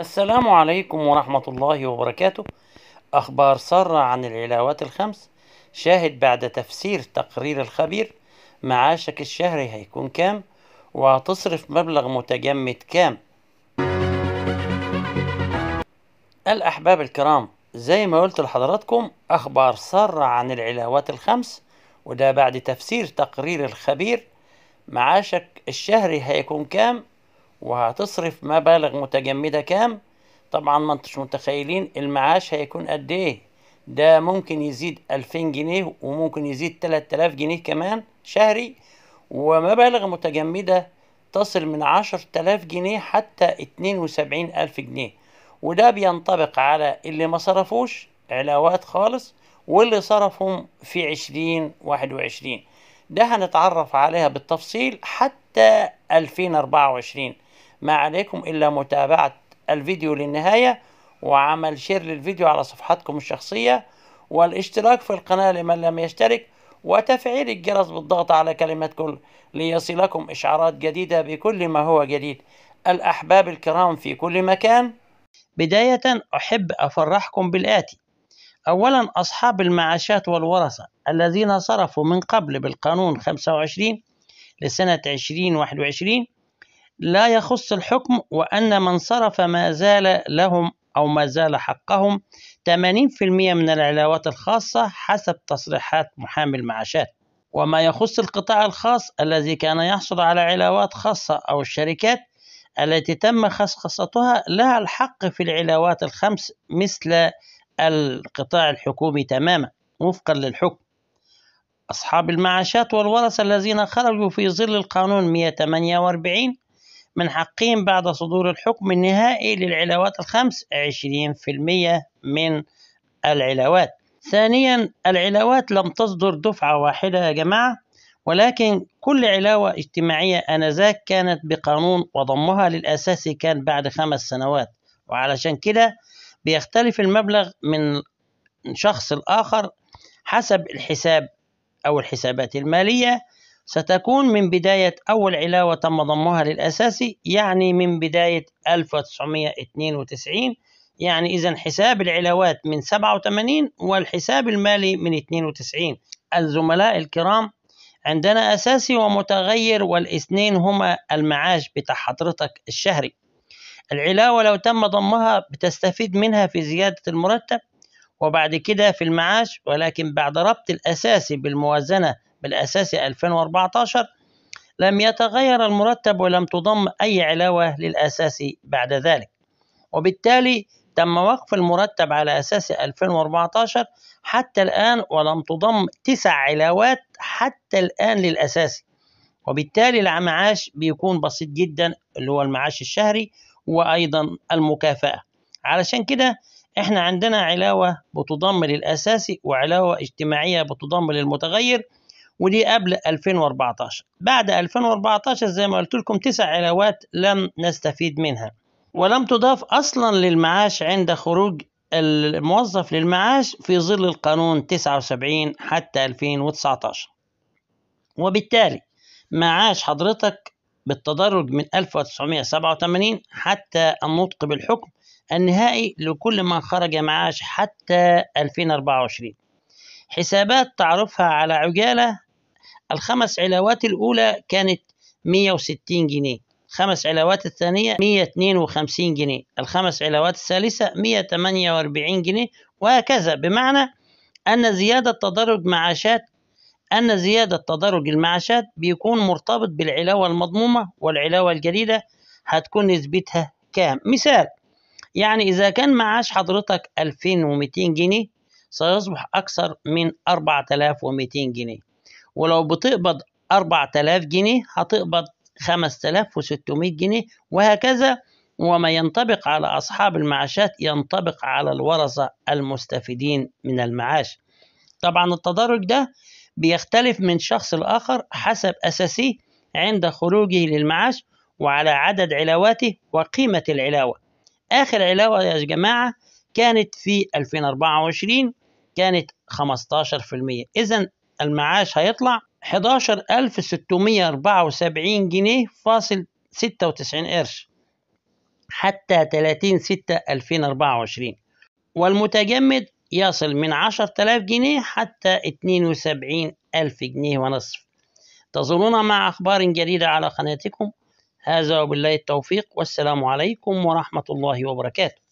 السلام عليكم ورحمة الله وبركاته أخبار سارة عن العلاوات الخمس شاهد بعد تفسير تقرير الخبير معاشك الشهري هيكون كام وهتصرف مبلغ متجمد كام الأحباب الكرام زي ما قلت لحضراتكم أخبار سارة عن العلاوات الخمس وده بعد تفسير تقرير الخبير معاشك الشهري هيكون كام وهتصرف مبالغ متجمدة كام طبعا ما انتش متخيلين المعاش هيكون قد ايه ده ممكن يزيد ألفين جنيه وممكن يزيد تلات آلاف جنيه كمان شهري ومبالغ متجمدة تصل من عشر تلاف جنيه حتى اتنين وسبعين ألف جنيه وده بينطبق على اللي ما صرفوش علاوات خالص واللي صرفهم في عشرين واحد وعشرين ده هنتعرف عليها بالتفصيل حتى ألفين أربعة وعشرين ما عليكم إلا متابعة الفيديو للنهاية وعمل شير للفيديو على صفحتكم الشخصية والاشتراك في القناة لمن لم يشترك وتفعيل الجرس بالضغط على كلمة كل ليصلكم إشعارات جديدة بكل ما هو جديد الأحباب الكرام في كل مكان بداية أحب أفرحكم بالآتي أولا أصحاب المعاشات والورثة الذين صرفوا من قبل بالقانون 25 لسنة 2021 لا يخص الحكم وأن من صرف ما زال لهم أو ما زال حقهم 80% من العلاوات الخاصة حسب تصريحات محامي المعاشات وما يخص القطاع الخاص الذي كان يحصل على علاوات خاصة أو الشركات التي تم خصخصتها لها الحق في العلاوات الخمس مثل القطاع الحكومي تماما وفقا للحكم أصحاب المعاشات والورثة الذين خرجوا في ظل القانون 148 من حقهم بعد صدور الحكم النهائي للعلاوات الخمس 20% من العلاوات ثانيا العلاوات لم تصدر دفعة واحدة يا جماعة ولكن كل علاوة اجتماعية آنذاك كانت بقانون وضمها للأساسي كان بعد خمس سنوات وعلشان كده بيختلف المبلغ من شخص الآخر حسب الحساب أو الحسابات المالية ستكون من بداية أول علاوة تم ضمها للأساسي يعني من بداية 1992 يعني إذا حساب العلاوات من 87 والحساب المالي من 92 الزملاء الكرام عندنا أساسي ومتغير والاثنين هما المعاش بتاع حضرتك الشهري العلاوة لو تم ضمها بتستفيد منها في زيادة المرتب وبعد كده في المعاش ولكن بعد ربط الأساسي بالموازنة بالأساسي 2014 لم يتغير المرتب ولم تضم أي علاوة للأساسي بعد ذلك وبالتالي تم وقف المرتب على أساس 2014 حتى الآن ولم تضم تسع علاوات حتى الآن للأساسي وبالتالي المعاش بيكون بسيط جدا اللي هو المعاش الشهري وأيضا المكافأة علشان كده احنا عندنا علاوة بتضم للأساسي وعلاوة اجتماعية بتضم للمتغير ودي قبل 2014 بعد 2014 زي ما قلت لكم تسع علاوات لم نستفيد منها ولم تضاف أصلا للمعاش عند خروج الموظف للمعاش في ظل القانون 79 حتى 2019 وبالتالي معاش حضرتك بالتدرج من 1987 حتى النطق بالحكم النهائي لكل من خرج معاش حتى 2024 حسابات تعرفها على عجالة الخمس علاوات الأولى كانت 160 جنيه خمس علاوات الثانية 152 جنيه الخمس علاوات الثالثة 148 جنيه وهكذا بمعنى أن زيادة تدرج معاشات أن زيادة تدرج المعاشات بيكون مرتبط بالعلاوة المضمومة والعلاوة الجديدة هتكون نسبتها كام مثال يعني إذا كان معاش حضرتك 2200 جنيه سيصبح أكثر من 4200 جنيه ولو بتقبض 4000 جنيه هتقبض 5600 جنيه وهكذا وما ينطبق على أصحاب المعاشات ينطبق على الورثة المستفيدين من المعاش طبعا التدرج ده بيختلف من شخص لآخر حسب أساسي عند خروجه للمعاش وعلى عدد علاواته وقيمة العلاوة آخر علاوة يا جماعة كانت في 2024 كانت 15% إذا المعاش هيطلع 11674 جنيه فاصل 96 قرش حتى 30 6 2024 والمتجمد يصل من 10000 جنيه حتى 72000 جنيه ونصف تظلون مع أخبار جديدة على قناتكم هذا وبالله التوفيق والسلام عليكم ورحمة الله وبركاته